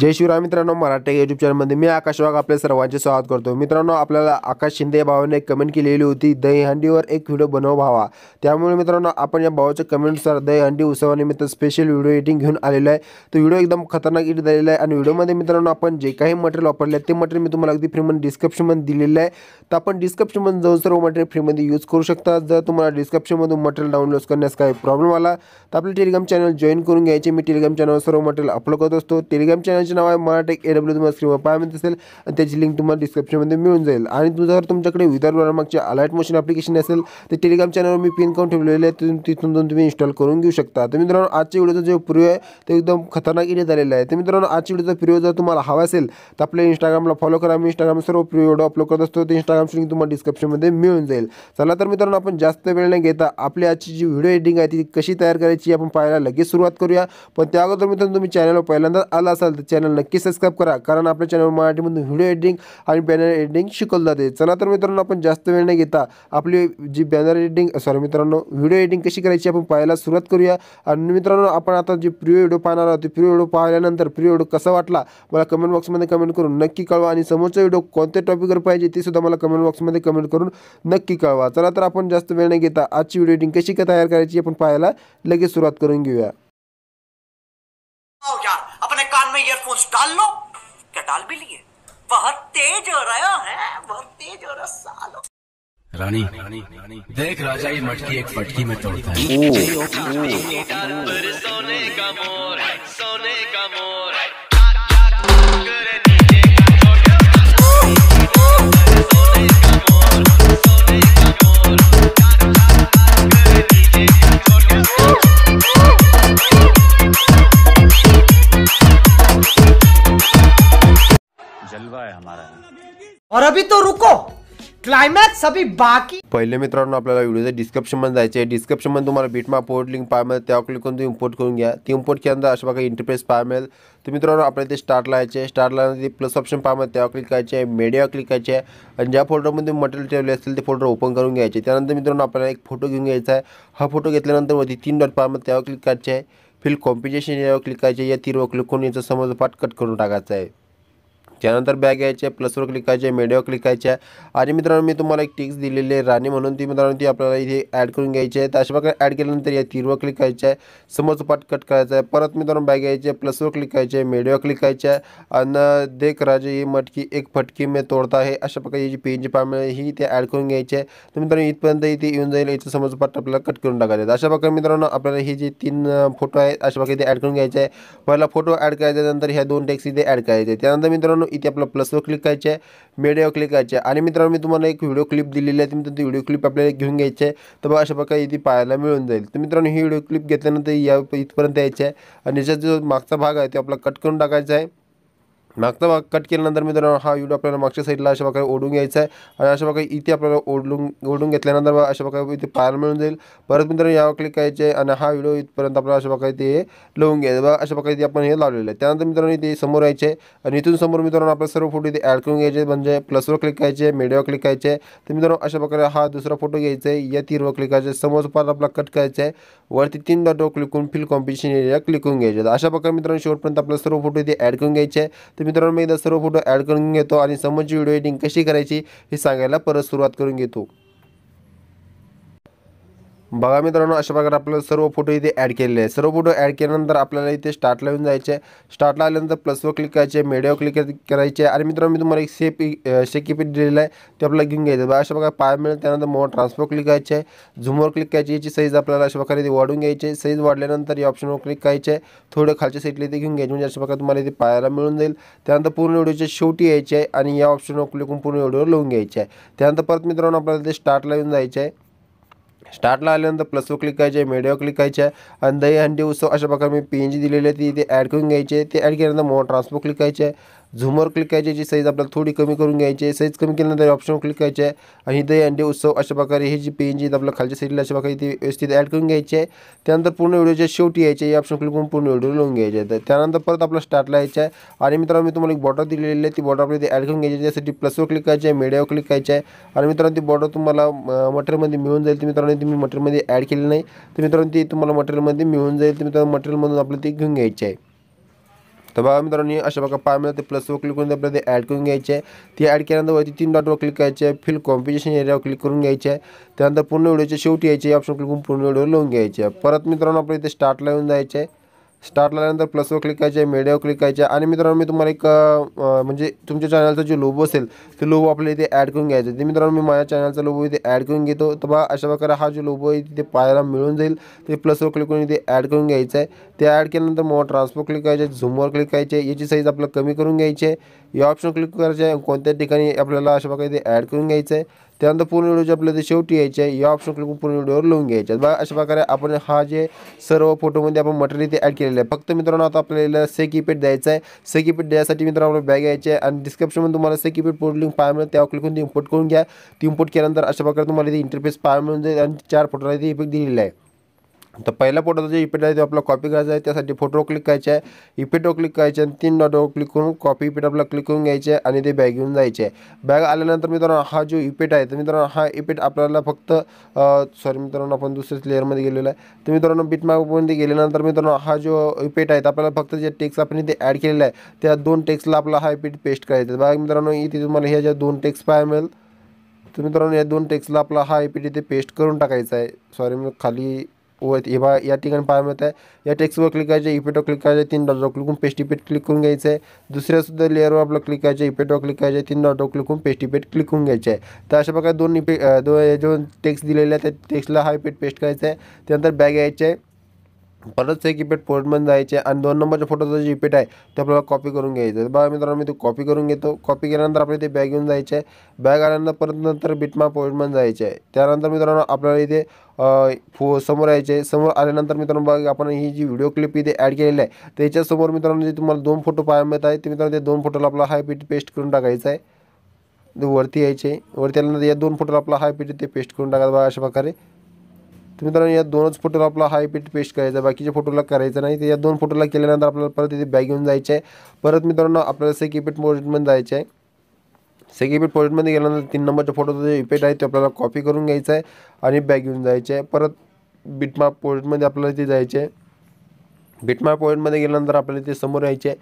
जय शिवराय मित्रांनो मराठा युट्यूब चॅनलमध्ये मी आकाश वाघ आपल्या सर्वांचे स्वागत करतो मित्रांनो आपल्याला आकाश शिंदे भावाने कमेंट केलेली होती दहीहंडीवर एक व्हिडिओ बनव भावा त्यामुळे मित्रांनो आपण या भावाच्या कमेंटनुसार दहीहंडी उत्सवानिमित्त स्पेशल व्हिडिओ एडिटिंग घेऊन आलेला आहे तो व्हिडिओ एकदम खतरनाक एडिट झालेला आहे आणि व्हिडिओमध्ये मित्रांनो आपण जे काही मटेरियल वापरले ते मटेरियल मी तुम्हाला अगदी फ्रीमध्ये डिस्क्रिप्शनमध्ये दिलेलं आहे तर आपण डिस्क्रिप्शनमध्ये जाऊन सर्व मटेरियल फ्रीमध्ये यूज करू शकता जर तुम्हाला डिस्क्रिप्शनमधून मटेरियल डाउनलोड करण्यास काही प्रॉब्लेम आला तर आपलं टेलिग्राम चॅनल जॉईन करून घ्यायचे मी टेलिग्राम चॅनलवर सर्व मटेरियल अपलोड करत असतो टेलिग्राम चॅनल एक्सटेन्शन हवं आहे मराठेक ए डब्ल्यू तुम्हाला स्क्रीनवर पाहायला मिळत असेल आणि त्याची लिंक तुम्हाला डिस्क्रिप्शनमध्ये मिळून जाईल आणि जर तुमच्याकडे विदर्भ मागचे अलर्ट मोशन ॲप्लिकेशन असेल तर टेलिग्राम चैनल मी पिन करून ठेवलेले आहे तिथून तुम्ही इन्स्टॉल करून घेऊ शकता तर मित्रांनो आजच्या व्हिडिओचा जो प्रियो है तो एकदम खतरनाक इडे झालेला आहे तर मित्रांनो आजच्या व्हिडिओचा प्रिव्ह जर तुम्हाला हवा असेल तर आपल्या इंस्टाग्रामला फॉलो करा मी इंस्टाग्राम सर्व प्रियो व्हिडिओ अपलोड करत असतो तर इंस्टाग्रामची लिंक तुम्हाला डिस्क्रिप्शनमध्ये मिळून जाए चला तर मित्रांनो आपण जास्त वे न घेता आपली आजची जी वीडियो एडिटिंग है ती कशी तयार करायची आपण पाहायला लगेच सुरुवात करूया पण त्या अगोदर मित्रांनो तुम्ही चॅनलवर पहिल्यांदा आला चॅनल नक्की सबस्क्राईब करा कारण आपल्या चॅनल मराठीमधून व्हिडिओ एडिटिंग आणि बॅनर एडिटिंग शिकवलं जाते चला तर मित्रांनो आपण जास्त वेळ नाही घेता आपली जी बॅनर एडिटिंग सॉरी मित्रांनो व्हिडिओ एडिटिंग कशी करायची आपण पाहायला सुरुवात करूया आणि मित्रांनो आपण आता जे प्रिय व्हिडिओ पाहणार आहोत ते प्रिय व्हिडिओ पाहिल्यानंतर प्रिय व्हिडिओ कसा वाटला मला कमेंट बॉक्समध्ये कमेंट करून नक्की कळवा आणि समोरचा व्हिडिओ कोणत्या टॉपिकवर पाहिजे ते सुद्धा मला कमेंट बॉक्समध्ये कमेंट करून नक्की कळवा चला तर आपण जास्त वेळ नाही घेता आजची व्हिडिओ एडिटिंग कशी तयार करायची आपण पाहायला लगेच सुरुवात करून घेऊया डाल लो क्या डाल भी लिए बहुत तेज हो रहा है बहुत तेज हो रहा सालो रानी देख राजा ये मटकी एक पटकी में तोड़ता है और अभी तो रुको क्लायमॅक्स अभी बाकी पहिले मित्रांनो आपल्याला व्हिडिओच्या डिस्क्रिप्शनमध्ये जायचे मध्ये तुम्हाला बीटमा पोर्ट लिंक पाहा मिळेल त्या क्लिक करून तुम्ही इम्पोर्ट करून घ्या ती इम्पोर्ट केल्यानंतर अशा प्रकारे इंटरप्रेस पाहायला मिळेल तर मित्रांनो आपल्याला ते स्टार्ट लावायचे स्टार्ट ते प्लस ऑप्शन पाहायला मिळेल त्यावर क्लिक करायचे मेडियावर क्लिक करायचे आहे आणि ज्या फोल्डरमध्ये मटेरियल ठेवले असेल ते फोल्डर ओपन करून घ्यायचे त्यानंतर मित्रांनो आपल्याला एक फोटो घेऊन घ्यायचा आहे हा फोटो घेतल्यानंतर वरती तीन डॉट पाहायला त्यावर क्लिक करायचे आहे फिल कॉम्पिटिशन यावर क्लिक करायचे या तीनवर क्लिक करून याचा समज पाठ कट करून टाकायचा आहे त्यानंतर बॅग यायचे प्लसवर क्लिक करायचे मेडिओ क्लिक करायचे आणि मित्रांनो मी तुम्हाला एक टिक्स दिलेली आहे राणी म्हणून ती मित्रांनो ती आपल्याला इथे ॲड करून घ्यायची आहे तर अशा प्रकारे ॲड केल्यानंतर या तीरवर क्लिक करायचं आहे समोरचं पाट कट करायचं आहे परत मित्रांनो बॅग यायचे प्लसवर क्लिक करायचे मेडिओ क्लिक करायचे आणि देख राजे ही मटकी एक फटकी मी तोडता आहे अशा प्रकारे जी पेनची पामे ही ते ॲड करून घ्यायचे आहे तर मित्रांनो इथपर्यंत इथे येऊन जाईल याचं समोरचं पाट आपल्याला कट करून टाकायचं अशा प्रकारे मित्रांनो आपल्याला हे जे तीन फोटो आहेत अशा प्रकारे इथे ॲड करून घ्यायचे आहे पहिला फोटो ॲड करायचा नंतर ह्या दोन टेक्स इथे ॲड करायचे त्यानंतर मित्रांनो मित्रांनो इथे आपलं प्लसवर क्लिक करायचं आहे मीडियावर क्लिक करायचं आहे आणि मित्रांनो मी तुम्हाला एक व्हिडिओ क्लिप दिलेली आहे तुम्ही ती व्हिडिओ क्लिप आपल्याला घेऊन घ्यायची आहे तर बघा अशा प्रकारे इथे पाहायला मिळून जाईल तर मित्रांनो ही व्हिडिओ क्लिप घेतल्यानंतर या इथपर्यंत यायची आहे आणि याचा जो मागचा भाग आहे तो आपला कट करून टाकायचा आहे भाग कट केल्यानंतर मित्रांनो हा व्हिडिओ आपल्याला मागच्या साईडला अशा प्रकारे ओढून घ्यायचा आहे आणि अशा प्रकारे इथे आपल्याला ओढून ओढून घेतल्यानंतर अशा प्रकारे इथे पाहायला मिळून जाईल परत मित्रांनो यावर क्लिक करायचे आणि हा व्हिडिओ इथपर्यंत आपल्याला अशा प्रकारे ते लावून घ्यायचं बघा अशा प्रकारे आपण हे लावलेलं आहे त्यानंतर मित्रांनो इथे समोर यायचे आणि इथून समोर मित्रांनो आपला सर्व फोटो इथे ॲड करून घ्यायचे म्हणजे प्लसवर क्लिक करायचे मीडियावर क्लिक करायचे तर मित्रांनो अशा प्रकारे हा दुसरा फोटो घ्यायचा आहे या तीरवर क्लिक करायचे समोर पार आपला कट करायचा आहे वरती तीन डो क्लिक करून कॉम्पिटिशन एरिया क्लिक करून घ्यायचे तर अशा प्रकारे मित्रांनो शेवटपर्यंत आपला सर्व फोटो इथे ॲड करून घ्यायचे आहे तर मित्रांनो मी एकदा सर्व फोटो ॲड करून घेतो आणि समोरची व्हिडिओ एडिटिंग कशी करायची हे सांगायला परत सुरुवात करून घेतो बघा मित्रांनो अशा प्रकारे आपल्याला सर्व फोटो इथे ॲड केलेले आहे सर्व फोटो ॲड केल्यानंतर आपल्याला इथे स्टार्टला येऊन जायचे आहे स्टार्टला आल्यानंतर प्लसवर क्लिक करायचे मीडियावर क्लिक करायचे आणि मित्रांनो मी तुम्हाला एक सेप सेकीपी दिलेलं आहे ते आपल्याला घेऊन घ्यायचं बघा अशा प्रकारे पाय मिळेल त्यानंतर मोबाईल ट्रान्सफर क्लिक करायचे आहे झूमवर क्लिक करायची याची साईज आपल्याला अशा प्रकारे इथे वाढून घ्यायची साईज वाढल्यानंतर या ऑप्शनवर क्लिक करायचे थोडं खालच्या साईडला इथे घेऊन घ्यायचे म्हणजे अशा प्रकारे तुम्हाला इथे पायाला मिळून जाईल त्यानंतर पूर्ण व्हिडिओच्या शेवटी यायचे आहे आणि या ऑप्शनवर क्लिक करून पूर्ण व्हिडिओवर लिहून घ्यायचे आहे त्यानंतर परत मित्रांनो आपल्याला ते स्टार्टला येऊन जायचे आहे स्टार्टला आल्यानंतर प्लसवर क्लिक करायचे मीडियावर क्लिक करायचे आहे आणि दही हंडी उत्सव अशा प्रकारे मी पी एन जी दिलेली आहे ती इथे ॲड करून घ्यायचे ते ॲड केल्यानंतर मोठा ट्रान्सफर क्लिक करायचे झूमवर क्लिक करायची जी साईज आपल्याला थोडी कमी करून घ्यायची आहे साईज कमी केल्यानंतर ऑप्शनवर क्लिक करायचे आहे आणि दही अंडे उत्सव अशा प्रकारे हे जी पेन जी आपल्याला खालच्या साईडला अशा प्रकारे ती व्यवस्थित ॲड करून घ्यायची आहे त्यानंतर पूर्ण व्हिडिओच्या शेवटी यायचे या ऑप्शन क्लिक करून पूर्ण व्हिडिओ लिहून घ्यायचे आहे त्यानंतर परत आपला स्टार्टला यायचं आहे आणि मित्रांनो मी तुम्हाला एक बॉर्डर दिलेली आहे ती बॉटर आपल्याला ती ॲड करून घ्यायची त्यासाठी प्लसवर क्लिक करायची आहे मीडियावर क्लिक करायची आहे आणि मित्रांनो ती बॉर्डर तुम्हाला मटेरियलमध्ये मिळून जाईल ती मित्रांनो तुम्ही मटेरियलमध्ये ॲड केली नाही तर मित्रांनो ती तुम्हाला मटेरियलमध्ये मिळून जाईल तर मित्रांनो मटेरियलमधून आपल्याला ती घेऊन घ्यायची आहे तर बघा मित्रांनो अशा बघा पाय मिळते प्लसवर क्लिक करून आपल्याला ते ॲड करून घ्यायचे आहे ती ॲड केल्यानंतर वरती तीन डॉटवर क्लिक करायचे फिल कॉम्पिटिशन एरियावर क्लिक करून घ्यायचे आहे त्यानंतर पूर्ण व्हिडिओचे शेवटी यायचे ऑप्शन क्लिक करून पूर्ण व्हिडिओ लिहून घ्यायचे परत मित्रांनो आपल्या इथे स्टार्टला येऊन जायचे आहे स्टार्ट लागल्यानंतर प्लसवर क्लिक करायचे मेडियावर क्लिक करायचे आणि मित्रांनो मी तुम्हाला एक म्हणजे तुमच्या चॅनलचं जे लोबो असेल ते लोबो आपल्याला इथे ॲड करून घ्यायचं ते मित्रांनो मी माझ्या चॅनलचा लोबो इथे ॲड करून घेतो तर बा अशा प्रकारे हा जो लोबो आहे तिथे पाहायला मिळून जाईल ते प्लसवर क्लिक करून इथे ॲड करून घ्यायचं आहे ते ॲड केल्यानंतर मग ट्रान्सफर क्लिक करायचे झूमवर क्लिक करायचे याची साईज आपल्याला कमी करून घ्यायची आहे या ऑप्शन क्लिक करायचे आहे कोणत्या ठिकाणी आपल्याला अशा प्रकारे इथे ॲड करून घ्यायचं आहे त्यानंतर पूर्ण व्हिडिओचे आपल्याला ते शेवटी यायचे आहे या ऑप्शन क्लिक पूर्ण व्हिडिओवर लिहून घ्यायचे बघा अशा प्रकारे आपण हा जे सर्व फोटोमध्ये आपण मटेरियल ते ॲड केलेलं आहे फक्त मित्रांनो आता आपल्याला से द्यायचा द्यायचं आहे से कीपॅड द्यायसाठी मित्रांनो आपल्याला बॅग यायचे आहे आणि डिस्क्रिप्शनमध्ये तुम्हाला से कीपॅड पोर्ट लिंक पाहायला मिळेल त्यावर क्लिक करून ती इम्पोर्ट करून घ्या ती इम्पोर्ट केल्यानंतर अशा प्रकारे तुम्हाला ते इंटरफेस पाहायला मिळून जाईल आणि चार फोटोला इथे इफेक्ट दिलेला आहे तर पहिला फोटोचा जो इपिट आहे तो आपला कॉपी करायचा आहे त्यासाठी फोटो क्लिक करायचे आहे इपिटो क्लिक करायचे आणि तीन डॉटवर क्लिक करून कॉपी इफेक्ट आपला क्लिक करून घ्यायचे आणि ते बॅग घेऊन जायचे आहे बॅग आल्यानंतर मित्रांनो हा जो इपिट आहे तर मित्रांनो हा इपिट आपल्याला फक्त सॉरी मित्रांनो आपण दुसऱ्याच लेअरमध्ये गेलेला आहे तर मित्रांनो बिटमागमध्ये गेल्यानंतर मित्रांनो हा जो इपिट आहे तर आपल्याला फक्त जे टेक्स्ट आपण इथे ॲड केलेला आहे त्या दोन टेक्स्टला आपला हा इपीड पेस्ट करायचा बघा मित्रांनो इथे तुम्हाला ह्या ज्या दोन टेक्स्ट पाहायला मिळेल तर मित्रांनो या दोन टेक्स्टला आपला हा इपिट इथे पेस्ट करून टाकायचा आहे सॉरी मी खाली व इवा या ठिकाणी पाहायला मिळत आहे या टेक्स्टवर क्लिक करायचे इपेटो क्लिक करायचे तीन डॉटवर क्लिक करून पेस्ट क्लिक करून घ्यायचं आहे दुसऱ्यासुद्धा लेअरवर आपलं क्लिक करायचे इपेटो क्लिक करायचे तीन डॉटवर क्लिक करून पेस्ट क्लिक करून घ्यायचे आहे तर अशा प्रकारे दोन इपे दोन जो टेक्स्ट दिलेले आहे त्या टेक्स्टला हाय पेट पेस्ट करायचा आहे त्यानंतर बॅग यायचे आहे परत एक इपेट फोटमध्ये जायचे आणि दोन नंबरच्या फोटोचा जो इपेट आहे ते आपल्याला कॉपी करून घ्यायचं आहे बघा मित्रांनो मी तो कॉपी करून घेतो कॉपी केल्यानंतर आपल्याला इथे बॅग घेऊन जायचे आहे बॅग आल्यानंतर परत नंतर बिटमा पोर्टमध्ये जायचे आहे त्यानंतर मित्रांनो आपल्याला इथे फो समोर यायचे समोर आल्यानंतर मित्रांनो बघा आपण ही जी व्हिडिओ क्लिप इथे ॲड केलेली आहे त्याच्यासमोर मित्रांनो जे तुम्हाला दोन फोटो पाहायला मिळत आहे ते मित्रांनो ते दोन फोटोला आपला हाय पीटी पेस्ट करून टाकायचं आहे वरती यायचे वरती आल्यानंतर या दोन फोटोला आपला हाय पीटी ते पेस्ट करून टाकायचं बघा अशा प्रकारे तर मित्रांनो या दोनच फोटोला आपला हाय पीठ पेस्ट करायचा बाकीच्या फोटोला करायचं नाही तर या दोन फोटोला केल्यानंतर आपल्याला परत इथे बॅग घेऊन जायचं आहे परत मित्रांनो आपल्याला सेकीपीठ मोजमेंट जायचं आहे सेकीपीठ पॉजिटमध्ये गेल्यानंतर तीन नंबरच्या फोटोचा जो इफेक्ट आहे तो आपल्याला कॉपी करून घ्यायचं आहे आणि बॅग घेऊन जायचं आहे परत बिटमा प्रोजेक्टमध्ये आपल्याला इथे जायचे आहे बिटमाप पॉइंटमध्ये गेल्यानंतर आपल्याला इथे समोर यायचे आहे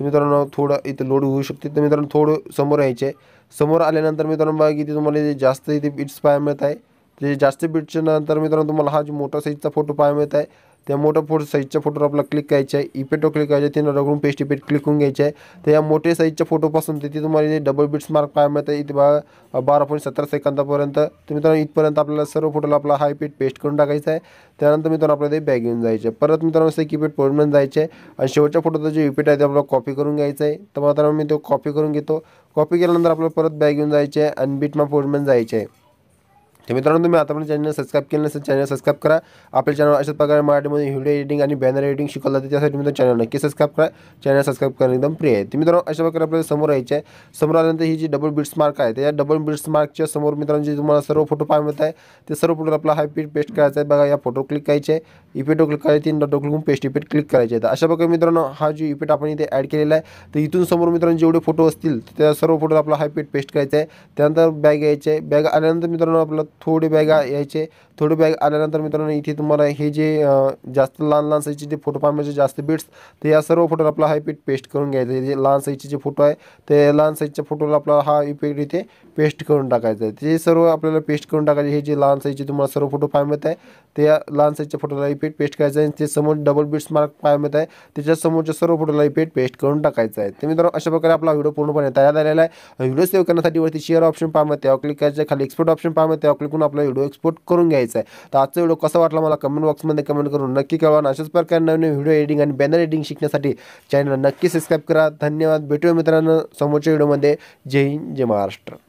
तर मित्रांनो थोडं इथे लोड होऊ शकते तर मित्रांनो थोडं समोर यायचे समोर आल्यानंतर मित्रांनो बघा की तुम्हाला जास्त इथे बिट्स पाहायला मिळत आहे जे जास्त बीटच्या नंतर मित्रांनो तुम्हाला हा जो मोठा साईजचा फोटो पाहायला मिळत आहे त्या मोठ्या फोटो साईजच्या फोटोवर आपला क्लिक करायचे आहे इपेटो क्लिक करायचे तिथे रगडून पेस्ट इपेट क्लिक करून घ्यायचे आहे तर या मोठ्या साईजच्या फोटोपासून तिथे तुम्हाला जे डबल बीट्स मार्क पाहायला मिळत आहे इथे बा बारा पॉईंट सतरा सेकंदापर्यंत तर मित्रांनो इथपर्यंत आपल्याला सर्व फोटोला आपला हा इपेट पेस्ट करून टाकायचा आहे त्यानंतर मित्रांनो आपल्याला ते बॅग घेऊन जायचे परत मित्रांनो असं इपेट पडून जायचे आणि शेवटच्या फोटोचा जे इपेट आहे ते आपल्याला कॉपी करून घ्यायचं आहे तर मित्रांनो मी तो कॉपी करून घेतो कॉपी केल्यानंतर आपल्याला परत बॅग घेऊन जायचे आहे आणि बीट मार्क जायचं आहे तर मित्रांनो तुम्ही आता पण चॅनल सबस्क्राईब केलं नसेल चॅनल सबस्क्राईब करा आपल्या चॅनल अशा प्रकारे मराठीमध्ये व्हिडिओ एडिटिंग आणि बॅनर एडिटिंग शिकवलं जाते त्यासाठी मित्रांनो चॅनल नक्की सबस्क्राईब करा चॅनल सबस्क्राईब करणं एकदम प्रिय आहे तर मित्रांनो अशा प्रकारे आपल्याला समोर यायचे समोर आल्यानंतर ही जी डबल बिट्स मार्क आहे त्या डबल बिट्स मार्कच्या समोर मित्रांनो जे तुम्हाला सर्व फोटो पाहायला मिळत आहे ते सर्व फोटो आपला हाय पीड पेस्ट करायचा आहे बघा या फोटो क्लिक करायचे आहे क्लिक करायचे तीन डॉट क्लिक पेस्ट इपेट क्लिक करायचे आहे अशा प्रकारे मित्रांनो हा जो इपेट आपण इथे ॲड केलेला आहे तर इथून समोर मित्रांनो जेवढे फोटो असतील त्या सर्व फोटो आपला हाय पीड पेस्ट करायचा आहे त्यानंतर बॅग यायचे आहे बॅग आल्यानंतर मित्रांनो आपलं थोडी बॅग यायचे थोडी बॅग आल्यानंतर मित्रांनो इथे तुम्हाला हे जे जास्त लहान लहान साईजचे जे फोटो पाहायचे जास्त बिट्स तर या सर्व फोटोला आपला हा इफेक्ट पेस्ट करून घ्यायचा जे लहान साईजचे जे फोटो आहे ते लहान साईजच्या फोटोला आपला हा इफेक्ट इथे पेस्ट करून टाकायचा आहे ते सर्व आपल्याला पेस्ट करून टाकायचे हे जे लहान साईजचे तुम्हाला सर्व फोटो पाहायला आहे त्या लहान साईजच्या फोटोला इफेक्ट पेस्ट करायचा आहे ते समोर डबल बिट्स मार्क पाहायला मिळत आहे त्याच्यासमोरच्या सर्व फोटोला इफेक्ट पेस्ट करून टाकायचा आहे तर मित्रांनो अशा प्रकारे आपला व्हिडिओ पूर्णपणे तयार झालेला आहे व्हिडिओ सेव्ह करण्यासाठी वरती शेअर ऑप्शन पाहायला त्यावर क्लिक करायचं खाली एक्सपोर्ट ऑप्शन पाहायला त्यावर आपला व्हिडिओ एक्सपोर्ट करून घ्यायचा आहे तर आजचा व्हिडिओ कसा वाटला मला कमेंट बॉक्समध्ये कमेंट करून नक्की कळवा आणि अशाच प्रकारे नवीन व्हिडिओ एडिटिंग आणि बॅनर एडिटिंग शिकण्यासाठी चॅनल नक्की सबस्क्राईब करा धन्यवाद भेटूया मित्रांनो समोरच्या व्हिडिओमध्ये जय हिंद जय महाराष्ट्र